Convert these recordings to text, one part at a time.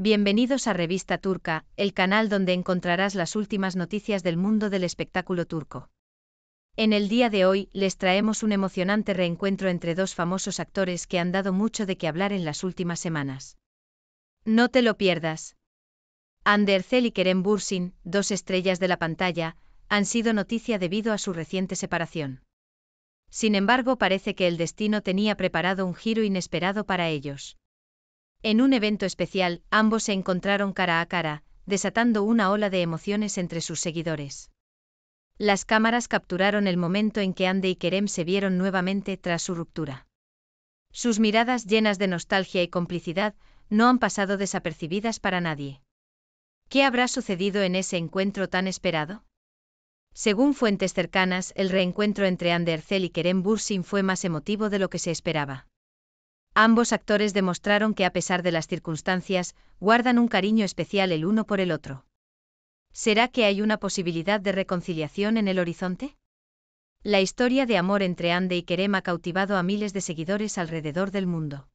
Bienvenidos a Revista Turca, el canal donde encontrarás las últimas noticias del mundo del espectáculo turco. En el día de hoy les traemos un emocionante reencuentro entre dos famosos actores que han dado mucho de qué hablar en las últimas semanas. No te lo pierdas. Andercel y Kerem Bursin, dos estrellas de la pantalla, han sido noticia debido a su reciente separación. Sin embargo, parece que el destino tenía preparado un giro inesperado para ellos. En un evento especial, ambos se encontraron cara a cara, desatando una ola de emociones entre sus seguidores. Las cámaras capturaron el momento en que Ande y Kerem se vieron nuevamente tras su ruptura. Sus miradas llenas de nostalgia y complicidad no han pasado desapercibidas para nadie. ¿Qué habrá sucedido en ese encuentro tan esperado? Según fuentes cercanas, el reencuentro entre Andercel y Kerem Bursin fue más emotivo de lo que se esperaba. Ambos actores demostraron que a pesar de las circunstancias, guardan un cariño especial el uno por el otro. ¿Será que hay una posibilidad de reconciliación en el horizonte? La historia de amor entre Ande y Kerem ha cautivado a miles de seguidores alrededor del mundo.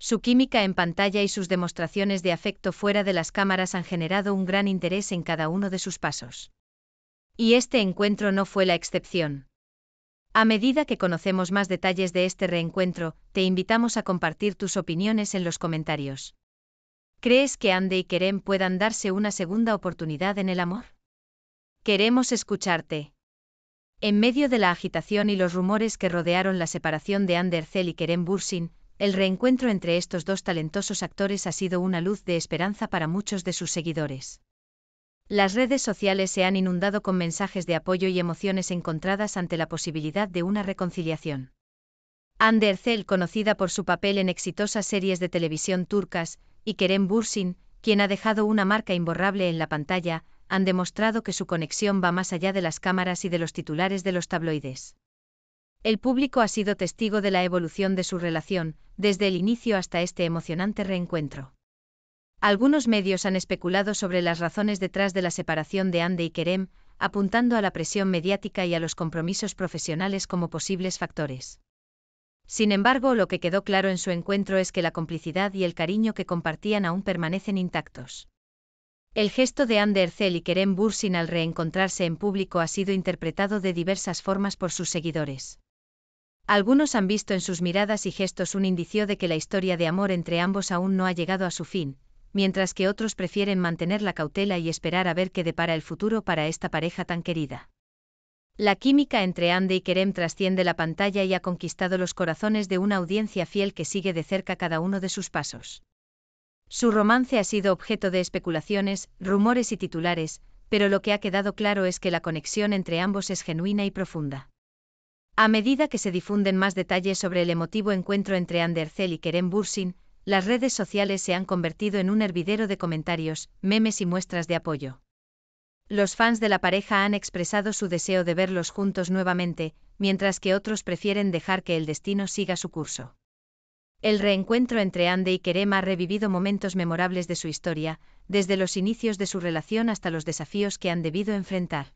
Su química en pantalla y sus demostraciones de afecto fuera de las cámaras han generado un gran interés en cada uno de sus pasos. Y este encuentro no fue la excepción. A medida que conocemos más detalles de este reencuentro, te invitamos a compartir tus opiniones en los comentarios. ¿Crees que Ande y Kerem puedan darse una segunda oportunidad en el amor? Queremos escucharte. En medio de la agitación y los rumores que rodearon la separación de Ander Zell y Kerem Bursin, el reencuentro entre estos dos talentosos actores ha sido una luz de esperanza para muchos de sus seguidores. Las redes sociales se han inundado con mensajes de apoyo y emociones encontradas ante la posibilidad de una reconciliación. Ander Zell, conocida por su papel en exitosas series de televisión turcas, y Kerem Bursin, quien ha dejado una marca imborrable en la pantalla, han demostrado que su conexión va más allá de las cámaras y de los titulares de los tabloides. El público ha sido testigo de la evolución de su relación, desde el inicio hasta este emocionante reencuentro. Algunos medios han especulado sobre las razones detrás de la separación de Ande y Kerem, apuntando a la presión mediática y a los compromisos profesionales como posibles factores. Sin embargo, lo que quedó claro en su encuentro es que la complicidad y el cariño que compartían aún permanecen intactos. El gesto de Ander Ercel y Kerem Bursin al reencontrarse en público ha sido interpretado de diversas formas por sus seguidores. Algunos han visto en sus miradas y gestos un indicio de que la historia de amor entre ambos aún no ha llegado a su fin, mientras que otros prefieren mantener la cautela y esperar a ver qué depara el futuro para esta pareja tan querida. La química entre Ande y Kerem trasciende la pantalla y ha conquistado los corazones de una audiencia fiel que sigue de cerca cada uno de sus pasos. Su romance ha sido objeto de especulaciones, rumores y titulares, pero lo que ha quedado claro es que la conexión entre ambos es genuina y profunda. A medida que se difunden más detalles sobre el emotivo encuentro entre Andercel y Kerem Bursin, las redes sociales se han convertido en un hervidero de comentarios, memes y muestras de apoyo. Los fans de la pareja han expresado su deseo de verlos juntos nuevamente, mientras que otros prefieren dejar que el destino siga su curso. El reencuentro entre Ande y Kerem ha revivido momentos memorables de su historia, desde los inicios de su relación hasta los desafíos que han debido enfrentar.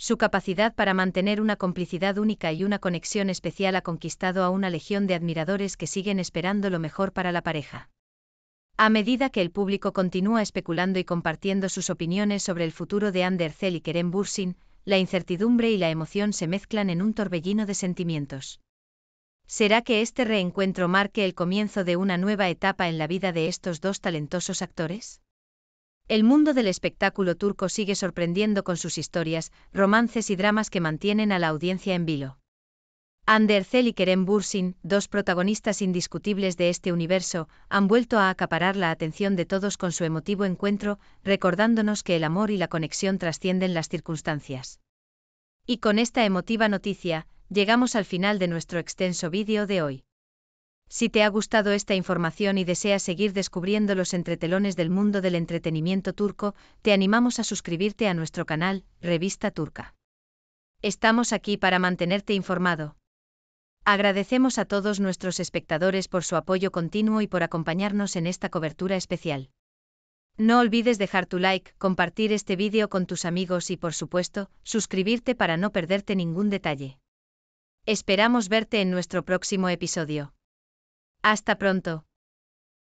Su capacidad para mantener una complicidad única y una conexión especial ha conquistado a una legión de admiradores que siguen esperando lo mejor para la pareja. A medida que el público continúa especulando y compartiendo sus opiniones sobre el futuro de Andercel y Kerem Bursin, la incertidumbre y la emoción se mezclan en un torbellino de sentimientos. ¿Será que este reencuentro marque el comienzo de una nueva etapa en la vida de estos dos talentosos actores? El mundo del espectáculo turco sigue sorprendiendo con sus historias, romances y dramas que mantienen a la audiencia en vilo. Andercel y Kerem Bursin, dos protagonistas indiscutibles de este universo, han vuelto a acaparar la atención de todos con su emotivo encuentro, recordándonos que el amor y la conexión trascienden las circunstancias. Y con esta emotiva noticia, llegamos al final de nuestro extenso vídeo de hoy. Si te ha gustado esta información y deseas seguir descubriendo los entretelones del mundo del entretenimiento turco, te animamos a suscribirte a nuestro canal, Revista Turca. Estamos aquí para mantenerte informado. Agradecemos a todos nuestros espectadores por su apoyo continuo y por acompañarnos en esta cobertura especial. No olvides dejar tu like, compartir este vídeo con tus amigos y por supuesto, suscribirte para no perderte ningún detalle. Esperamos verte en nuestro próximo episodio. Hasta pronto.